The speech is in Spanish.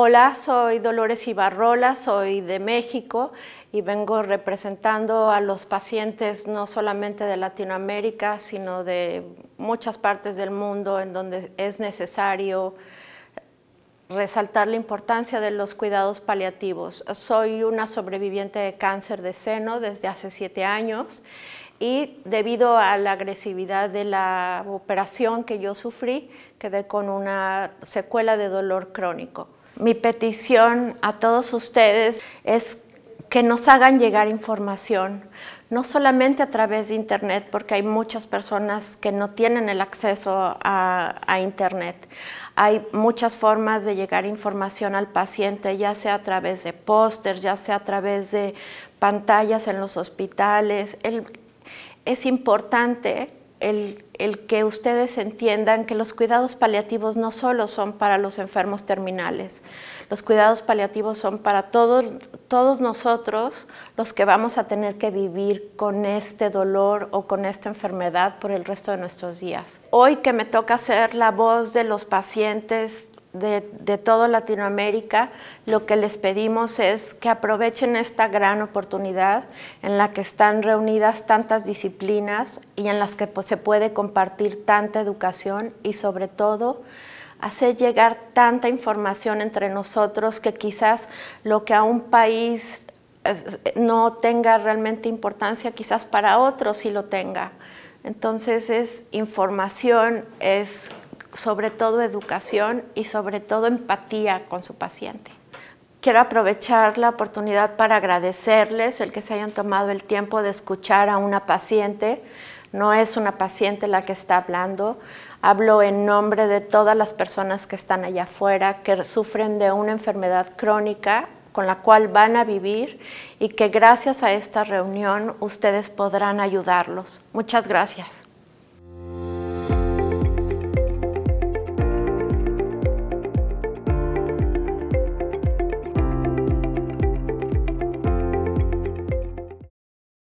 Hola, soy Dolores Ibarrola, soy de México y vengo representando a los pacientes no solamente de Latinoamérica, sino de muchas partes del mundo en donde es necesario resaltar la importancia de los cuidados paliativos. Soy una sobreviviente de cáncer de seno desde hace siete años y debido a la agresividad de la operación que yo sufrí, quedé con una secuela de dolor crónico. Mi petición a todos ustedes es que nos hagan llegar información, no solamente a través de Internet, porque hay muchas personas que no tienen el acceso a, Internet. Hay muchas formas de llegar información al paciente, ya sea a través de pósters, ya sea a través de pantallas en los hospitales. es importante el, que ustedes entiendan que los cuidados paliativos no solo son para los enfermos terminales, los cuidados paliativos son para todos nosotros los que vamos a tener que vivir con este dolor o con esta enfermedad por el resto de nuestros días. Hoy que me toca ser la voz de los pacientes de, toda Latinoamérica, lo que les pedimos es que aprovechen esta gran oportunidad en la que están reunidas tantas disciplinas y en las que pues, se puede compartir tanta educación y sobre todo hacer llegar tanta información entre nosotros que quizás lo que a un país no tenga realmente importancia, quizás para otros sí lo tenga. Entonces es información, es sobre todo educación y sobre todo empatía con su paciente. Quiero aprovechar la oportunidad para agradecerles el que se hayan tomado el tiempo de escuchar a una paciente. No es una paciente la que está hablando, hablo en nombre de todas las personas que están allá afuera, que sufren de una enfermedad crónica con la cual van a vivir y que gracias a esta reunión ustedes podrán ayudarlos. Muchas gracias.